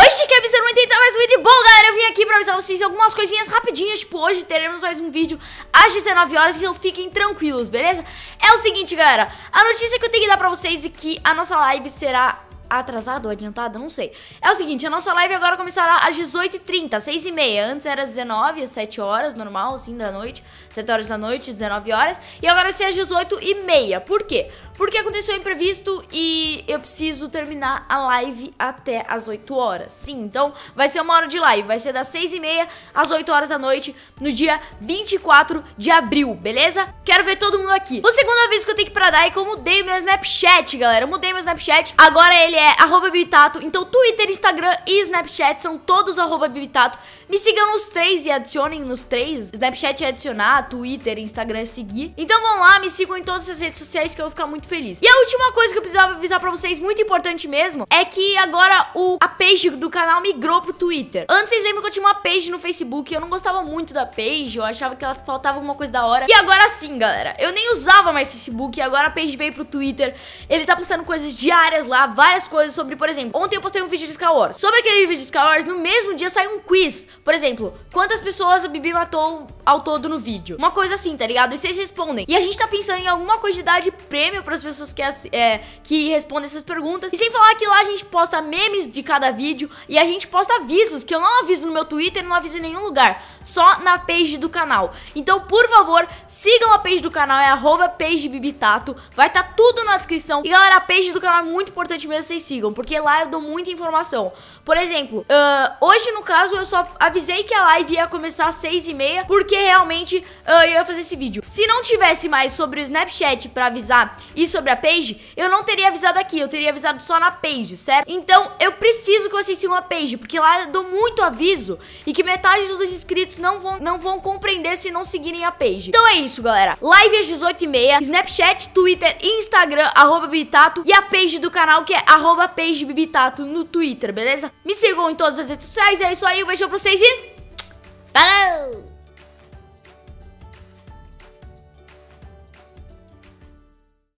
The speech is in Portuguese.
Oi, Hoje, Keb080, é mais um vídeo. Bom, galera, eu vim aqui pra avisar vocês algumas coisinhas rapidinhas. Tipo, hoje teremos mais um vídeo às 19 horas, então fiquem tranquilos, beleza? É o seguinte, galera. A notícia que eu tenho que dar pra vocês é que a nossa live será atrasada ou adiantada, não sei. É o seguinte, a nossa live agora começará às 18h30, 6h30. Antes era às 19 às 7 horas, normal, assim, da noite. 7 horas da noite, 19 horas. E agora vai ser às 18h30. Por quê? Porque aconteceu um imprevisto e eu preciso terminar a live até as 8 horas. Sim, então vai ser uma hora de live. Vai ser das 6 e meia às 8 horas da noite, no dia 24 de abril, beleza? Quero ver todo mundo aqui. O segundo aviso que eu tenho que pra dar é que eu mudei meu Snapchat, galera. Eu mudei meu Snapchat. Agora ele é Bibitato. Então Twitter, Instagram e Snapchat são todos Bibitato. Me sigam nos três e adicionem nos três. Snapchat é adicionar, Twitter, Instagram é seguir. Então vão lá, me sigam em todas as redes sociais que eu vou ficar muito feliz. E a última coisa que eu precisava avisar pra vocês, muito importante mesmo, é que agora o, a page do canal migrou pro Twitter. Antes vocês lembram que eu tinha uma page no Facebook, e eu não gostava muito da page, eu achava que ela faltava alguma coisa da hora. E agora sim, galera, eu nem usava mais Facebook, e agora a page veio pro Twitter, ele tá postando coisas diárias lá, várias coisas sobre, por exemplo, ontem eu postei um vídeo de Star Wars. Sobre aquele vídeo de Star Wars, no mesmo dia saiu um quiz. Por exemplo, quantas pessoas o Bibi matou ao todo no vídeo? Uma coisa assim, tá ligado? E vocês respondem. E a gente tá pensando em alguma quantidade de prêmio pra as pessoas que, é, que respondem essas perguntas. E sem falar que lá a gente posta memes de cada vídeo e a gente posta avisos, que eu não aviso no meu Twitter, não aviso em nenhum lugar, só na page do canal. Então, por favor, sigam a page do canal, é arroba pagebibitato, vai estar tá tudo na descrição. E galera, a page do canal é muito importante mesmo vocês sigam, porque lá eu dou muita informação. Por exemplo, uh, hoje no caso eu só avisei que a live ia começar às 6 e meia, porque realmente uh, eu ia fazer esse vídeo. Se não tivesse mais sobre o Snapchat pra avisar e sobre a page, eu não teria avisado aqui, eu teria avisado só na page, certo? Então eu preciso que vocês sigam a page, porque lá eu dou muito aviso e que metade dos inscritos não vão, não vão compreender se não seguirem a page. Então é isso, galera. Live às 18h30, Snapchat, Twitter, Instagram, arroba Bibitato e a page do canal que é arroba page Bibitato no Twitter, beleza? Me sigam em todas as redes sociais, é isso aí, um beijo pra vocês e... Falou!